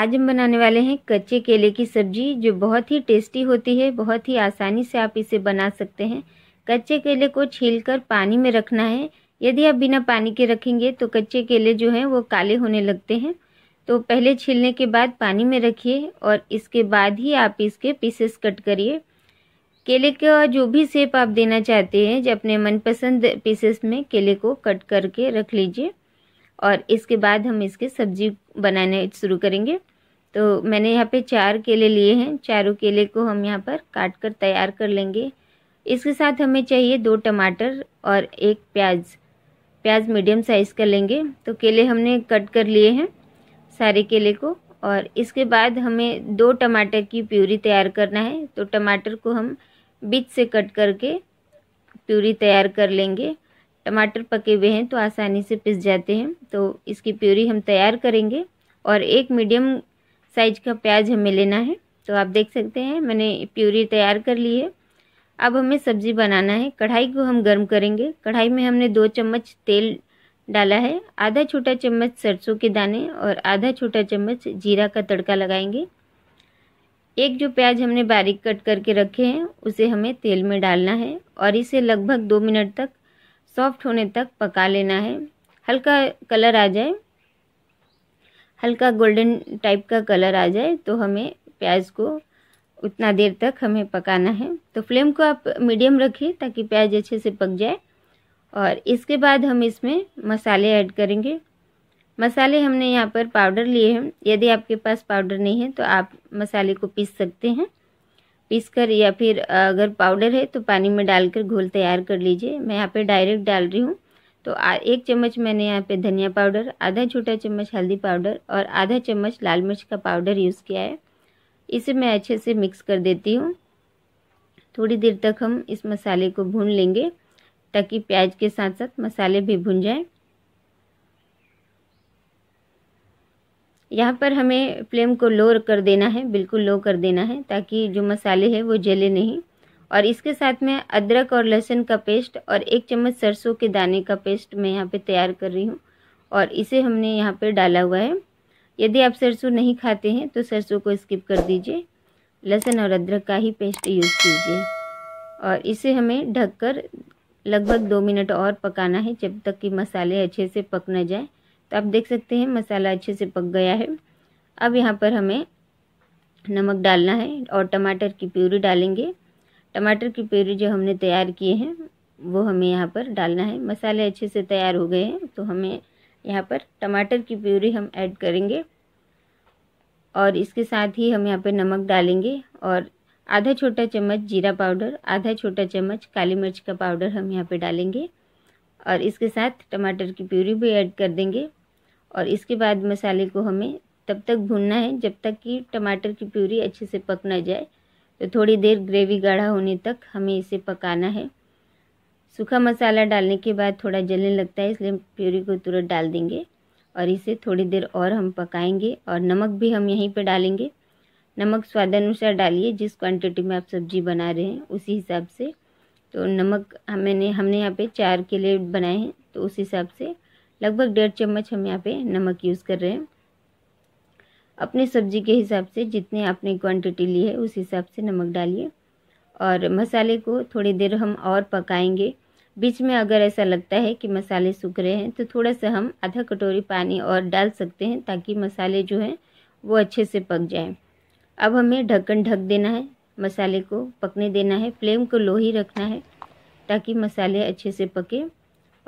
आज हम बनाने वाले हैं कच्चे केले की सब्जी जो बहुत ही टेस्टी होती है बहुत ही आसानी से आप इसे बना सकते हैं कच्चे केले को छीलकर पानी में रखना है यदि आप बिना पानी के रखेंगे तो कच्चे केले जो हैं वो काले होने लगते हैं तो पहले छीलने के बाद पानी में रखिए और इसके बाद ही आप इसके पीसेस कट करिए केले का जो भी सेप आप देना चाहते हैं जो अपने मनपसंद पीसेस में केले को कट करके रख लीजिए और इसके बाद हम इसके सब्जी बनाने शुरू करेंगे तो मैंने यहाँ पे चार केले लिए हैं चारों केले को हम यहाँ पर काट कर तैयार कर लेंगे इसके साथ हमें चाहिए दो टमाटर और एक प्याज प्याज मीडियम साइज़ का लेंगे तो केले हमने कट कर लिए हैं सारे केले को और इसके बाद हमें दो टमाटर की प्यूरी तैयार करना है तो टमाटर को हम बीच से कट करके प्यूरी तैयार कर लेंगे टमाटर पके हुए हैं तो आसानी से पिस जाते हैं तो इसकी प्यूरी हम तैयार करेंगे और एक मीडियम साइज का प्याज हमें लेना है तो आप देख सकते हैं मैंने प्यूरी तैयार कर ली है अब हमें सब्ज़ी बनाना है कढ़ाई को हम गर्म करेंगे कढ़ाई में हमने दो चम्मच तेल डाला है आधा छोटा चम्मच सरसों के दाने और आधा छोटा चम्मच जीरा का तड़का लगाएंगे एक जो प्याज हमने बारीक कट करके रखे हैं उसे हमें तेल में डालना है और इसे लगभग दो मिनट तक सॉफ्ट होने तक पका लेना है हल्का कलर आ जाए हल्का गोल्डन टाइप का कलर आ जाए तो हमें प्याज को उतना देर तक हमें पकाना है तो फ्लेम को आप मीडियम रखिए ताकि प्याज अच्छे से पक जाए और इसके बाद हम इसमें मसाले ऐड करेंगे मसाले हमने यहाँ पर पाउडर लिए हैं यदि आपके पास पाउडर नहीं है तो आप मसाले को पीस सकते हैं पीस कर या फिर अगर पाउडर है तो पानी में डालकर घोल तैयार कर लीजिए मैं यहाँ पे डायरेक्ट डाल रही हूँ तो एक चम्मच मैंने यहाँ पे धनिया पाउडर आधा छोटा चम्मच हल्दी पाउडर और आधा चम्मच लाल मिर्च का पाउडर यूज़ किया है इसे मैं अच्छे से मिक्स कर देती हूँ थोड़ी देर तक हम इस मसाले को भून लेंगे ताकि प्याज के साथ साथ मसाले भी भुन जाएं यहाँ पर हमें फ्लेम को लो कर देना है बिल्कुल लो कर देना है ताकि जो मसाले हैं वो जले नहीं और इसके साथ में अदरक और लहसुन का पेस्ट और एक चम्मच सरसों के दाने का पेस्ट मैं यहाँ पे तैयार कर रही हूँ और इसे हमने यहाँ पे डाला हुआ है यदि आप सरसों नहीं खाते हैं तो सरसों को स्किप कर दीजिए लहसुन और अदरक का ही पेस्ट यूज़ कीजिए और इसे हमें ढककर लगभग दो मिनट और पकाना है जब तक कि मसाले अच्छे से पक ना जाए तो आप देख सकते हैं मसाला अच्छे से पक गया है अब यहाँ पर हमें नमक डालना है और टमाटर की प्यूरी डालेंगे टमाटर की प्यूरी जो हमने तैयार किए हैं वो हमें यहाँ पर डालना है मसाले अच्छे से तैयार हो गए हैं तो हमें यहाँ पर टमाटर की प्यूरी हम ऐड करेंगे और इसके साथ ही हम यहाँ पर नमक डालेंगे और आधा छोटा चम्मच जीरा पाउडर आधा छोटा चम्मच काली मिर्च का पाउडर हम यहाँ पर डालेंगे और इसके साथ टमाटर की प्यूरी भी ऐड कर देंगे और इसके बाद मसाले को हमें तब तक भूनना है जब तक कि टमाटर की प्यूरी अच्छे से पक ना जाए तो थोड़ी देर ग्रेवी गाढ़ा होने तक हमें इसे पकाना है सूखा मसाला डालने के बाद थोड़ा जलने लगता है इसलिए हम प्यूरी को तुरंत डाल देंगे और इसे थोड़ी देर और हम पकाएंगे और नमक भी हम यहीं पर डालेंगे नमक स्वादानुसार डालिए जिस क्वांटिटी में आप सब्जी बना रहे हैं उसी हिसाब से तो नमक हमने हमने यहाँ पे चार के लिए बनाए हैं तो उस हिसाब से लगभग डेढ़ चम्मच हम यहाँ पे नमक यूज़ कर रहे हैं अपनी सब्ज़ी के हिसाब से जितने आपने क्वांटिटी ली है उस हिसाब से नमक डालिए और मसाले को थोड़ी देर हम और पकाएंगे बीच में अगर ऐसा लगता है कि मसाले सूख रहे हैं तो थोड़ा सा हम आधा कटोरी पानी और डाल सकते हैं ताकि मसाले जो हैं वो अच्छे से पक जाएं। अब हमें ढक्कन ढक देना है मसाले को पकने देना है फ्लेम को लो ही रखना है ताकि मसाले अच्छे से पके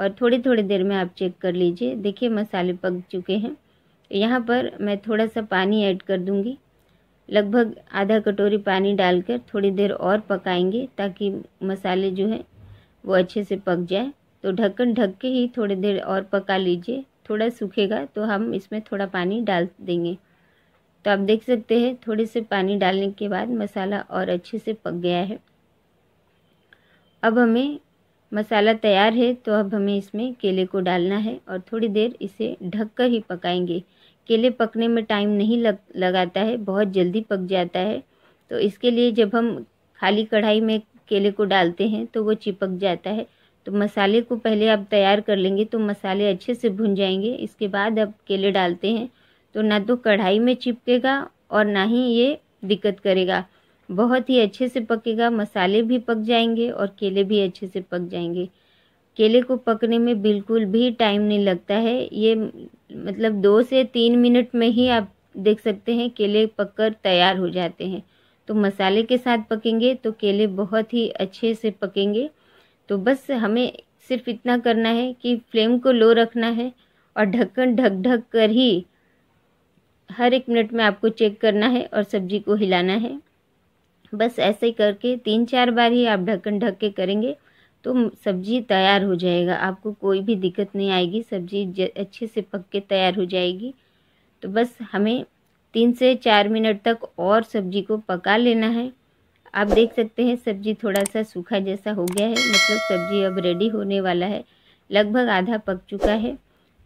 और थोड़ी थोड़ी देर में आप चेक कर लीजिए देखिए मसाले पक चुके हैं यहाँ पर मैं थोड़ा सा पानी ऐड कर दूँगी लगभग आधा कटोरी पानी डालकर थोड़ी देर और पकाएंगे ताकि मसाले जो है वो अच्छे से पक जाए तो ढक्कन ढक के ही थोड़ी देर और पका लीजिए थोड़ा सूखेगा तो हम इसमें थोड़ा पानी डाल देंगे तो आप देख सकते हैं थोड़े से पानी डालने के बाद मसाला और अच्छे से पक गया है अब हमें मसाला तैयार है तो अब हमें इसमें केले को डालना है और थोड़ी देर इसे ढक कर ही पकाएंगे केले पकने में टाइम नहीं लग लगाता है बहुत जल्दी पक जाता है तो इसके लिए जब हम खाली कढ़ाई में केले को डालते हैं तो वो चिपक जाता है तो मसाले को पहले आप तैयार कर लेंगे तो मसाले अच्छे से भुन जाएंगे इसके बाद आप केले डालते हैं तो ना तो कढ़ाई में चिपकेगा और ना ही ये दिक्कत करेगा बहुत ही अच्छे से पकेगा मसाले भी पक जाएंगे और केले भी अच्छे से पक जाएंगे केले को पकने में बिल्कुल भी टाइम नहीं लगता है ये मतलब दो से तीन मिनट में ही आप देख सकते हैं केले पककर तैयार हो जाते हैं तो मसाले के साथ पकेंगे तो केले बहुत ही अच्छे से पकेंगे तो बस हमें सिर्फ इतना करना है कि फ्लेम को लो रखना है और ढक्कन ढक ढक कर ही हर एक मिनट में आपको चेक करना है और सब्जी को हिलाना है बस ऐसे करके तीन चार बार ही आप ढक्कन ढक के करेंगे तो सब्जी तैयार हो जाएगा आपको कोई भी दिक्कत नहीं आएगी सब्जी अच्छे से पक के तैयार हो जाएगी तो बस हमें तीन से चार मिनट तक और सब्जी को पका लेना है आप देख सकते हैं सब्जी थोड़ा सा सूखा जैसा हो गया है मतलब सब्जी अब रेडी होने वाला है लगभग आधा पक चुका है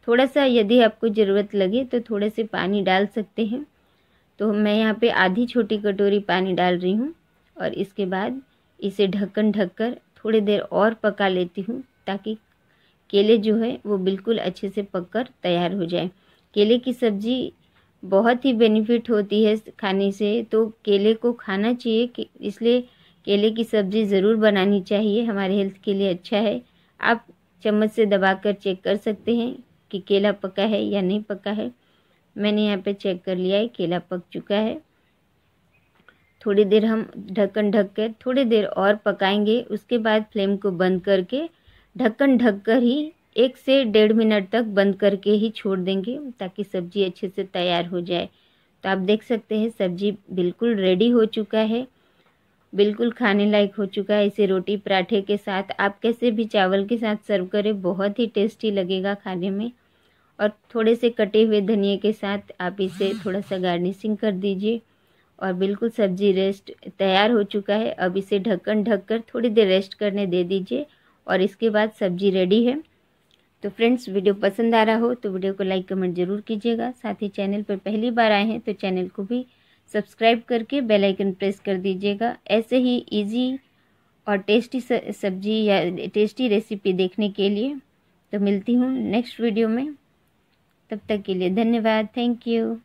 थोड़ा सा यदि आपको ज़रूरत लगे तो थोड़े से पानी डाल सकते हैं तो मैं यहाँ पे आधी छोटी कटोरी पानी डाल रही हूँ और इसके बाद इसे ढक्कन ढककर थोड़ी देर और पका लेती हूँ ताकि केले जो है वो बिल्कुल अच्छे से पककर तैयार हो जाए केले की सब्ज़ी बहुत ही बेनिफिट होती है खाने से तो केले को खाना चाहिए इसलिए केले की सब्ज़ी ज़रूर बनानी चाहिए हमारे हेल्थ के लिए अच्छा है आप चम्मच से दबाकर चेक कर सकते हैं कि केला पका है या नहीं पका है मैंने यहाँ पे चेक कर लिया है केला पक चुका है थोड़ी देर हम ढक्कन ढक कर थोड़ी देर और पकाएंगे उसके बाद फ्लेम को बंद करके ढक्कन ढक कर ही एक से डेढ़ मिनट तक बंद करके ही छोड़ देंगे ताकि सब्ज़ी अच्छे से तैयार हो जाए तो आप देख सकते हैं सब्ज़ी बिल्कुल रेडी हो चुका है बिल्कुल खाने लायक हो चुका है इसे रोटी पराठे के साथ आप कैसे भी चावल के साथ सर्व करें बहुत ही टेस्टी लगेगा खाने में और थोड़े से कटे हुए धनिया के साथ आप इसे थोड़ा सा गार्निशिंग कर दीजिए और बिल्कुल सब्जी रेस्ट तैयार हो चुका है अब इसे ढक्कन ढक कर थोड़ी देर रेस्ट करने दे दीजिए और इसके बाद सब्जी रेडी है तो फ्रेंड्स वीडियो पसंद आ रहा हो तो वीडियो को लाइक कमेंट ज़रूर कीजिएगा साथ ही चैनल पर पहली बार आए हैं तो चैनल को भी सब्सक्राइब करके बेल आइकन प्रेस कर दीजिएगा ऐसे ही इजी और टेस्टी सब्जी या टेस्टी रेसिपी देखने के लिए तो मिलती हूँ नेक्स्ट वीडियो में तब तक के लिए धन्यवाद थैंक यू